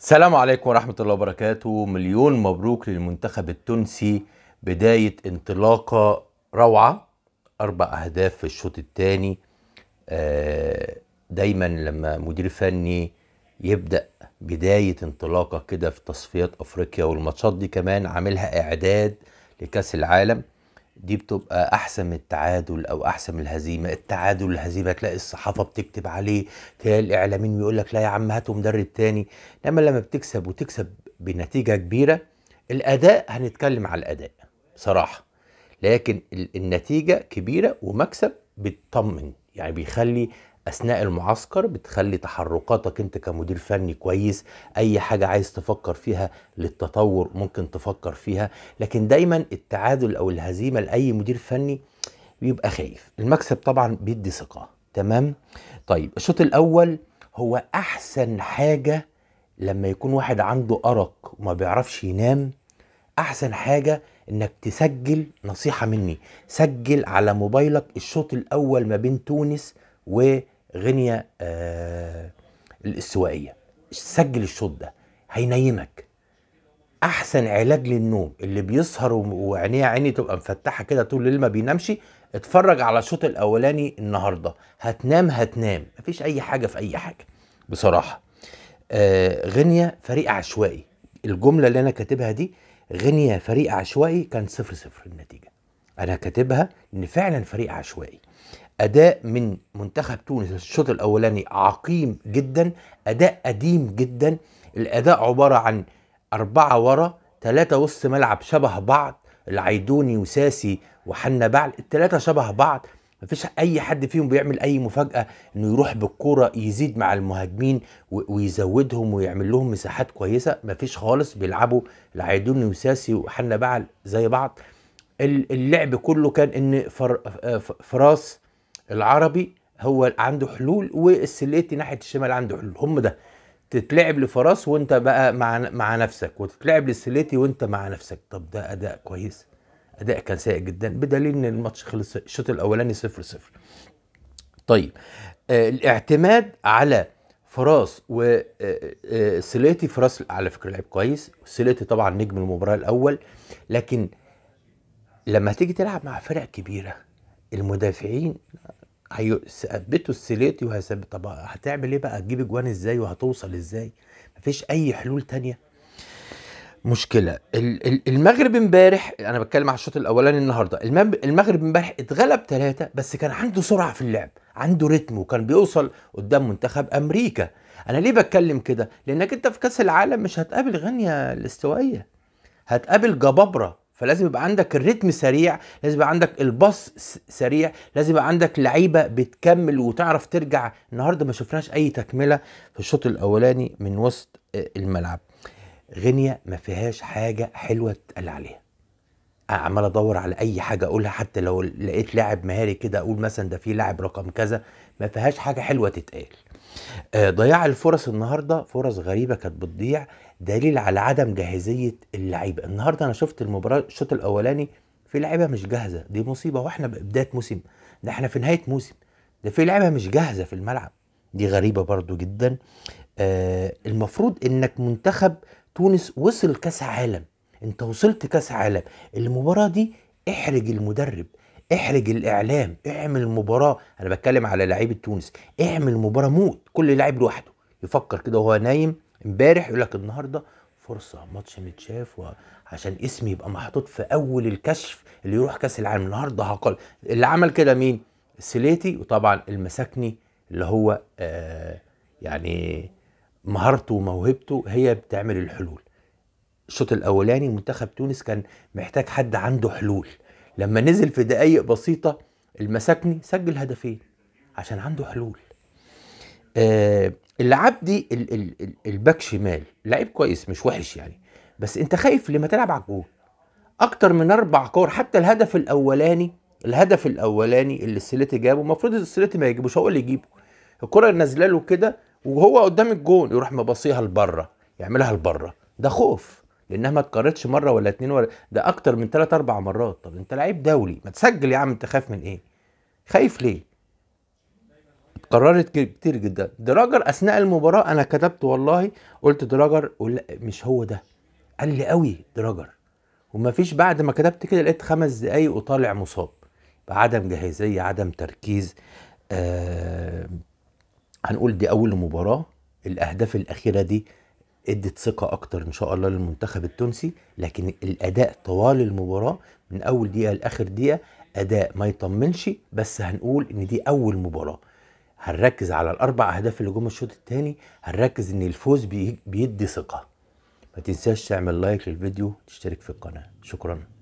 السلام عليكم ورحمة الله وبركاته مليون مبروك للمنتخب التونسي بداية انطلاقة روعة أربع أهداف في الشوط الثاني آه، دايما لما مدير فني يبدأ بداية انطلاقة كده في تصفيات أفريقيا والماتشات دي كمان عاملها إعداد لكأس العالم دي بتبقى احسن من التعادل او احسن من الهزيمه التعادل الهزيمه تلاقي الصحافه بتكتب عليه تلاقي الاعلاميين بيقول لك لا يا عم هاتوا مدرب تاني انما لما بتكسب وتكسب بنتيجه كبيره الاداء هنتكلم على الاداء بصراحه لكن النتيجه كبيره ومكسب بتطمن يعني بيخلي اثناء المعسكر بتخلي تحركاتك انت كمدير فني كويس اي حاجه عايز تفكر فيها للتطور ممكن تفكر فيها لكن دايما التعادل او الهزيمه لاي مدير فني بيبقى خايف المكسب طبعا بيدي ثقه تمام طيب الشوط الاول هو احسن حاجه لما يكون واحد عنده ارق وما بيعرفش ينام احسن حاجه انك تسجل نصيحه مني سجل على موبايلك الشوط الاول ما بين تونس و غينيا آه الاستوائيه سجل الشوط ده هينيمك احسن علاج للنوم اللي بيسهر وعينيه عيني تبقى مفتحه كده طول الليل ما بينامش اتفرج على الشوط الاولاني النهارده هتنام هتنام مفيش اي حاجه في اي حاجه بصراحه آه غينيا فريق عشوائي الجمله اللي انا كاتبها دي غينيا فريق عشوائي كان صفر صفر النتيجه انا كاتبها ان فعلا فريق عشوائي اداء من منتخب تونس الشوط الاولاني عقيم جدا اداء قديم جدا الاداء عباره عن اربعه ورا ثلاثه وسط ملعب شبه بعض العيدوني وساسي وحنا بعل الثلاثه شبه بعض مفيش اي حد فيهم بيعمل اي مفاجاه انه يروح بالكوره يزيد مع المهاجمين ويزودهم ويعمل لهم مساحات كويسه مفيش خالص بيلعبوا العيدوني وساسي وحنا بعل زي بعض اللعب كله كان ان فر... فراس العربي هو عنده حلول والسليتي ناحيه الشمال عنده حلول هم ده تتلعب لفراس وانت بقى مع مع نفسك وتتلعب للسليتي وانت مع نفسك طب ده اداء كويس اداء كان سيء جدا بدليل ان الماتش خلص الشوط الاولاني 0 0 طيب آه الاعتماد على فراس وسليتي آه، آه، فراس على فكره لعب كويس سليتي طبعا نجم المباراه الاول لكن لما تيجي تلعب مع فرق كبيره المدافعين هيثبتوا السليتي وهيثبت طب هتعمل ايه بقى هتجيب اجوان ازاي وهتوصل ازاي مفيش اي حلول تانية مشكله المغرب امبارح انا بتكلم على الشوط الاولاني النهارده المغرب امبارح اتغلب ثلاثة بس كان عنده سرعه في اللعب عنده رتم وكان بيوصل قدام منتخب امريكا انا ليه بتكلم كده لانك انت في كاس العالم مش هتقابل غنيه الاستوائيه هتقابل جبابره فلازم يبقى عندك الريتم سريع لازم يبقى عندك الباص سريع لازم يبقى عندك لعيبه بتكمل وتعرف ترجع النهارده ما شفناش اي تكمله في الشوط الاولاني من وسط آه، الملعب غينيا ما فيهاش حاجه حلوه تتقال عليها عمال ادور على اي حاجه اقولها حتى لو لقيت لاعب مهاري كده اقول مثلا ده في لاعب رقم كذا ما فيهاش حاجه حلوه تتقال آه، ضياع الفرص النهارده فرص غريبه كانت بتضيع دليل على عدم جاهزيه اللعيبه النهارده انا شفت المباراه الشوط الاولاني في لعيبه مش جاهزه دي مصيبه واحنا بدايه موسم ده احنا في نهايه موسم ده في لعيبه مش جاهزه في الملعب دي غريبه برضو جدا آه المفروض انك منتخب تونس وصل كاس عالم انت وصلت كاس عالم المباراه دي احرج المدرب احرج الاعلام اعمل مباراه انا بتكلم على لعيبه تونس اعمل مباراه موت كل لاعب لوحده يفكر كده وهو نايم امبارح يقول لك النهارده فرصه ماتش متشاف عشان اسمي يبقى محطوط في اول الكشف اللي يروح كاس العالم النهارده هقل اللي عمل كده مين سليتي وطبعا المساكني اللي هو آه يعني مهارته وموهبته هي بتعمل الحلول الشوط الاولاني منتخب تونس كان محتاج حد عنده حلول لما نزل في دقايق بسيطة المساكني سجل هدفين عشان عنده حلول آه العبدي الباك شمال لعيب كويس مش وحش يعني بس انت خايف لما تلعب على الجول اكتر من اربع كور حتى الهدف الاولاني الهدف الاولاني اللي السليتي جابه المفروض السليتي ما يجيبوش هو اللي يجيبه الكره نازله له كده وهو قدام الجون يروح مبصيها لبره يعملها لبره ده خوف لانها ما اتكررتش مره ولا اتنين ولا ده اكتر من تلات اربع مرات طب انت لعيب دولي ما تسجل يا عم انت خايف من ايه خايف ليه اتكررت كتير جدا دراجر اثناء المباراه انا كتبت والله قلت دراجر مش هو ده قال لي قوي دراجر وما فيش بعد ما كتبت كده لقيت خمس دقايق وطالع مصاب بعدم جاهزيه عدم تركيز آه هنقول دي اول مباراه الاهداف الاخيره دي ادت ثقه اكتر ان شاء الله للمنتخب التونسي لكن الاداء طوال المباراه من اول دقيقه لاخر دقيقه اداء ما يطمنش بس هنقول ان دي اول مباراه هنركز على الاربع اهداف اللي جم الشوط الثاني هنركز ان الفوز بيدي ثقه ما تنساش تعمل لايك للفيديو وتشترك في القناه شكرا